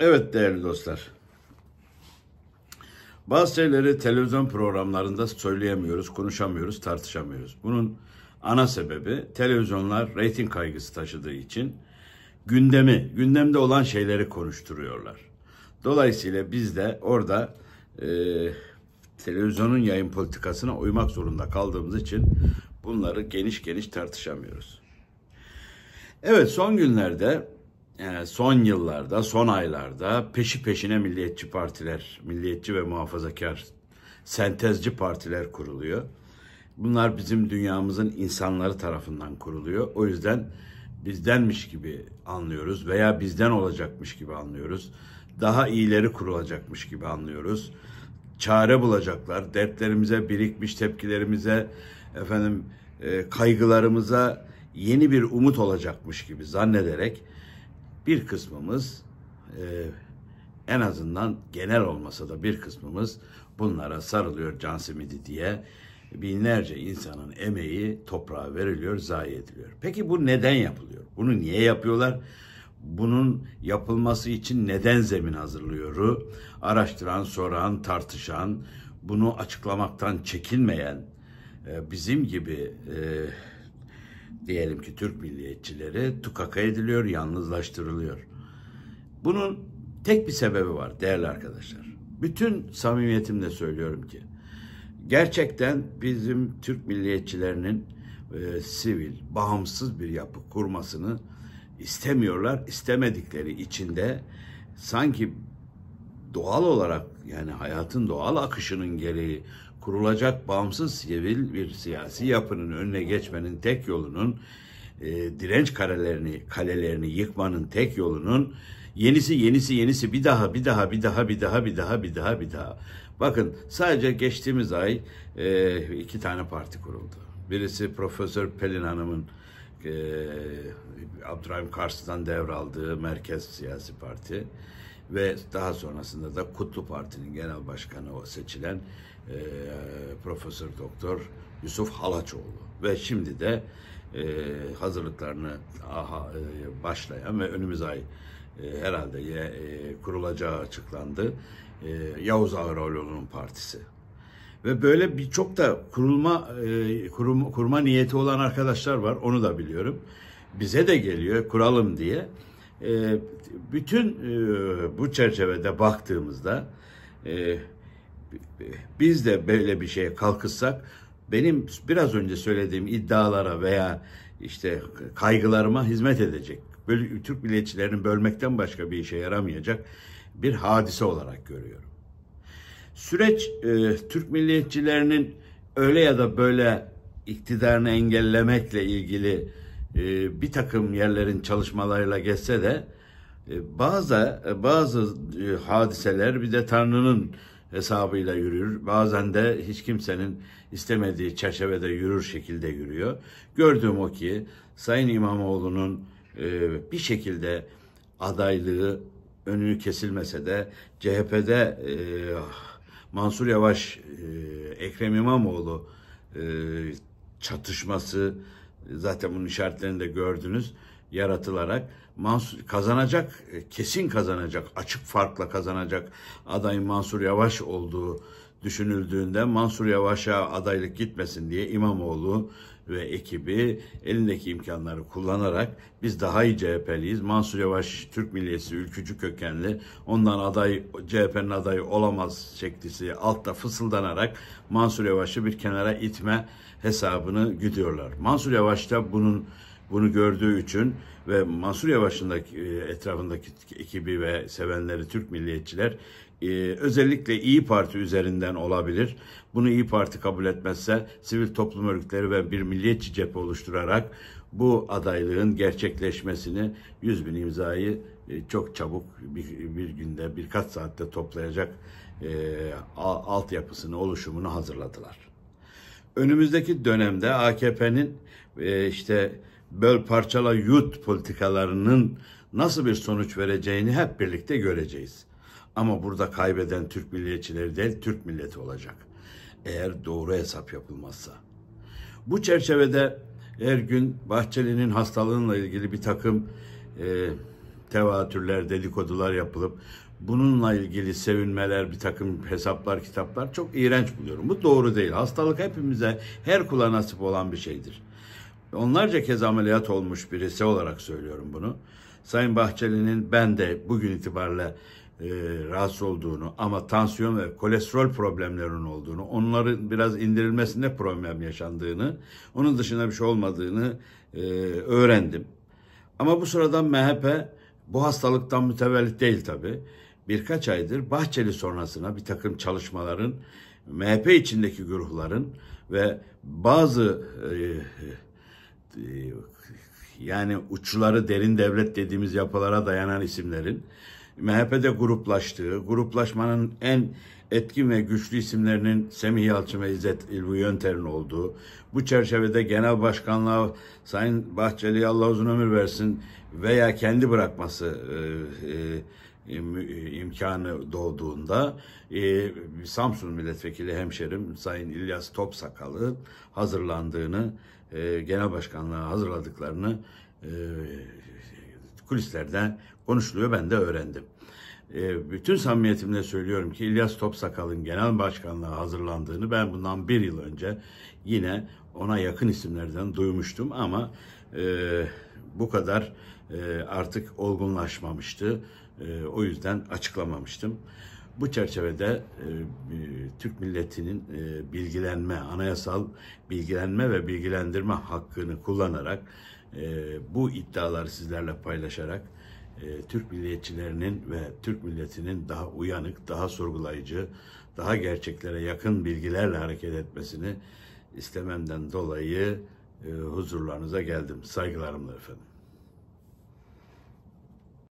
Evet değerli dostlar. Bazı şeyleri televizyon programlarında söyleyemiyoruz, konuşamıyoruz, tartışamıyoruz. Bunun ana sebebi televizyonlar reyting kaygısı taşıdığı için gündemi, gündemde olan şeyleri konuşturuyorlar. Dolayısıyla biz de orada e, televizyonun yayın politikasına uymak zorunda kaldığımız için bunları geniş geniş tartışamıyoruz. Evet son günlerde ee, son yıllarda, son aylarda peşi peşine milliyetçi partiler, milliyetçi ve muhafazakar sentezci partiler kuruluyor. Bunlar bizim dünyamızın insanları tarafından kuruluyor. O yüzden bizdenmiş gibi anlıyoruz veya bizden olacakmış gibi anlıyoruz. Daha iyileri kurulacakmış gibi anlıyoruz. Çare bulacaklar. Dertlerimize, birikmiş tepkilerimize, efendim e, kaygılarımıza yeni bir umut olacakmış gibi zannederek bir kısmımız e, en azından genel olmasa da bir kısmımız bunlara sarılıyor can simidi diye binlerce insanın emeği toprağa veriliyor, zayi ediliyor. Peki bu neden yapılıyor? Bunu niye yapıyorlar? Bunun yapılması için neden zemin hazırlıyor? Araştıran, soran, tartışan, bunu açıklamaktan çekinmeyen, e, bizim gibi e, diyelim ki Türk milliyetçileri tukaka ediliyor, yalnızlaştırılıyor. Bunun tek bir sebebi var değerli arkadaşlar. Bütün samimiyetimle söylüyorum ki gerçekten bizim Türk milliyetçilerinin e, sivil, bağımsız bir yapı kurmasını istemiyorlar. İstemedikleri içinde sanki doğal olarak yani hayatın doğal akışının gereği kurulacak bağımsız sivil bir siyasi yapının önüne geçmenin tek yolunun e, direnç karelerini kalelerini yıkmanın tek yolunun yenisi yenisi yenisi bir daha bir daha bir daha bir daha bir daha bir daha bir daha. Bakın sadece geçtiğimiz ay e, iki tane parti kuruldu. Birisi Profesör Pelin Hanım'ın e, Abdurrahim Kars'tan devraldığı Merkez Siyasi Parti ve daha sonrasında da Kutlu Parti'nin genel başkanı seçilen e, Profesör Doktor Yusuf Halaçoğlu ve şimdi de e, hazırlıklarını aha, e, başlayan ve önümüz ay e, herhalde e, kurulacağı açıklandı e, Yavuz Ağıroğlu'nun partisi ve böyle birçok da kurulma e, kurum, kurma niyeti olan arkadaşlar var onu da biliyorum bize de geliyor kuralım diye. Ee, bütün e, bu çerçevede baktığımızda e, biz de böyle bir şeye kalkışsak benim biraz önce söylediğim iddialara veya işte kaygılarıma hizmet edecek. Böyle Türk milliyetçilerini bölmekten başka bir işe yaramayacak bir hadise olarak görüyorum. Süreç e, Türk milliyetçilerinin öyle ya da böyle iktidarını engellemekle ilgili ee, bir takım yerlerin çalışmalarıyla geçse de e, bazı e, bazı e, hadiseler bir de Tanrı'nın hesabıyla yürür. Bazen de hiç kimsenin istemediği çerçevede yürür şekilde yürüyor. Gördüğüm o ki Sayın İmamoğlu'nun e, bir şekilde adaylığı önünü kesilmese de CHP'de Mansur Yavaş, Ekrem İmamoğlu çatışması zaten bunun işaretlerini de gördünüz yaratılarak Mansur, kazanacak e, kesin kazanacak açık farkla kazanacak adayın Mansur Yavaş olduğu Düşünüldüğünde Mansur Yavaş'a adaylık gitmesin diye İmamoğlu ve ekibi elindeki imkanları kullanarak biz daha iyi CHP'liyiz. Mansur Yavaş Türk Milliyeti ülkücü kökenli. Ondan aday CHP'nin adayı olamaz şeklisi altta fısıldanarak Mansur Yavaş'ı bir kenara itme hesabını güdüyorlar. Mansur Yavaş da bunun bunu gördüğü için ve Mansur Yavaş'ın da e, etrafındaki ekibi ve sevenleri Türk milliyetçiler e, özellikle İyi Parti üzerinden olabilir. Bunu İyi Parti kabul etmezse sivil toplum örgütleri ve bir milliyetçi cephe oluşturarak bu adaylığın gerçekleşmesini 100 bin imzayı e, çok çabuk bir, bir günde birkaç saatte toplayacak e, altyapısını oluşumunu hazırladılar. Önümüzdeki dönemde AKP'nin e, işte böl parçala yut politikalarının nasıl bir sonuç vereceğini hep birlikte göreceğiz. Ama burada kaybeden Türk milliyetçileri değil, Türk milleti olacak. Eğer doğru hesap yapılmazsa. Bu çerçevede her gün Bahçeli'nin hastalığınla ilgili bir takım e, tevatürler, dedikodular yapılıp bununla ilgili sevinmeler, bir takım hesaplar, kitaplar çok iğrenç buluyorum. Bu doğru değil. Hastalık hepimize, her kula nasip olan bir şeydir. Onlarca kez ameliyat olmuş birisi olarak söylüyorum bunu. Sayın Bahçeli'nin ben de bugün itibariyle e, rahatsız olduğunu ama tansiyon ve kolesterol problemlerinin olduğunu, onların biraz indirilmesinde problem yaşandığını, onun dışında bir şey olmadığını e, öğrendim. Ama bu sırada MHP bu hastalıktan mütevellit değil tabi. Birkaç aydır Bahçeli sonrasına bir takım çalışmaların MHP içindeki grupların ve bazı e, e, yani uçları derin devlet dediğimiz yapılara dayanan isimlerin MHP'de gruplaştığı, gruplaşmanın en etkin ve güçlü isimlerinin Semih Yalçın ve İzzet İlvi Yönter'in olduğu, bu çerçevede genel başkanlığa Sayın Bahçeli Allah uzun ömür versin veya kendi bırakması e, e, imkanı doğduğunda e, Samsun milletvekili hemşerim Sayın İlyas Topsakalı hazırlandığını, e, genel başkanlığa hazırladıklarını e, kulislerden konuşuluyor. Ben de öğrendim. E, bütün samimiyetimle söylüyorum ki İlyas Topsakal'ın genel başkanlığa hazırlandığını ben bundan bir yıl önce yine ona yakın isimlerden duymuştum ama e, bu kadar e, artık olgunlaşmamıştı. E, o yüzden açıklamamıştım. Bu çerçevede e, Türk milletinin e, bilgilenme, anayasal bilgilenme ve bilgilendirme hakkını kullanarak ee, bu iddiaları sizlerle paylaşarak e, Türk milliyetçilerinin ve Türk milletinin daha uyanık, daha sorgulayıcı, daha gerçeklere yakın bilgilerle hareket etmesini istememden dolayı e, huzurlarınıza geldim. Saygılarımla efendim.